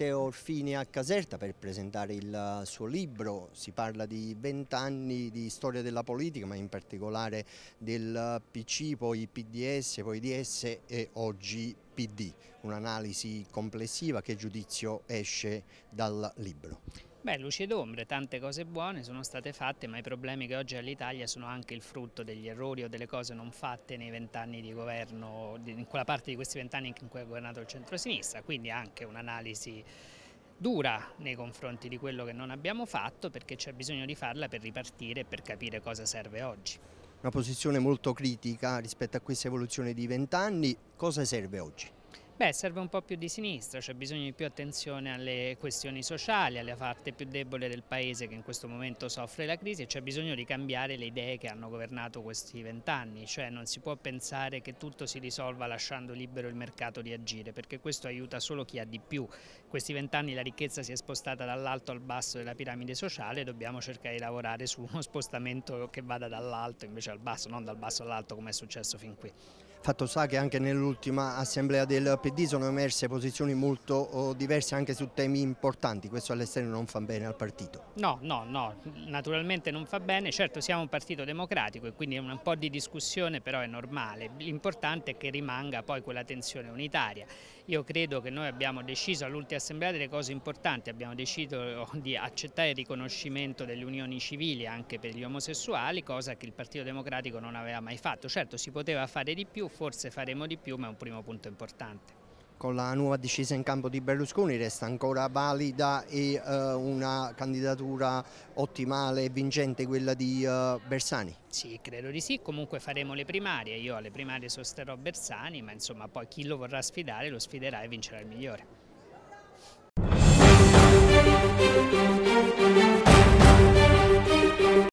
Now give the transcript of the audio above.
Matteo Orfini a Caserta per presentare il eh, suo libro. Si parla di vent'anni di storia della politica, ma in particolare del eh, PC, poi PDS, poi DS e oggi PD. Un'analisi complessiva che giudizio esce dal libro. Beh, luci ed ombre, tante cose buone sono state fatte, ma i problemi che oggi ha l'Italia sono anche il frutto degli errori o delle cose non fatte nei vent'anni di governo, in quella parte di questi vent'anni in cui ha governato il centrosinistra, quindi anche un'analisi dura nei confronti di quello che non abbiamo fatto perché c'è bisogno di farla per ripartire e per capire cosa serve oggi. Una posizione molto critica rispetto a questa evoluzione di vent'anni, cosa serve oggi? Beh, serve un po' più di sinistra, c'è cioè bisogno di più attenzione alle questioni sociali, alla parte più debole del Paese che in questo momento soffre la crisi e c'è bisogno di cambiare le idee che hanno governato questi vent'anni, cioè non si può pensare che tutto si risolva lasciando libero il mercato di agire, perché questo aiuta solo chi ha di più. Questi vent'anni la ricchezza si è spostata dall'alto al basso della piramide sociale e dobbiamo cercare di lavorare su uno spostamento che vada dall'alto invece al basso, non dal basso all'alto come è successo fin qui. Fatto sa che anche nell'ultima assemblea del PD sono emerse posizioni molto oh, diverse anche su temi importanti, questo all'esterno non fa bene al partito. No, no, no, naturalmente non fa bene, certo siamo un partito democratico e quindi un po' di discussione però è normale, l'importante è che rimanga poi quella tensione unitaria. Io credo che noi abbiamo deciso all'ultima assemblea delle cose importanti, abbiamo deciso oh, di accettare il riconoscimento delle unioni civili anche per gli omosessuali, cosa che il Partito Democratico non aveva mai fatto. Certo si poteva fare di più, forse faremo di più ma è un primo punto importante. Con la nuova discesa in campo di Berlusconi resta ancora valida e eh, una candidatura ottimale e vincente quella di eh, Bersani? Sì, credo di sì, comunque faremo le primarie, io alle primarie sosterrò Bersani, ma insomma poi chi lo vorrà sfidare lo sfiderà e vincerà il migliore.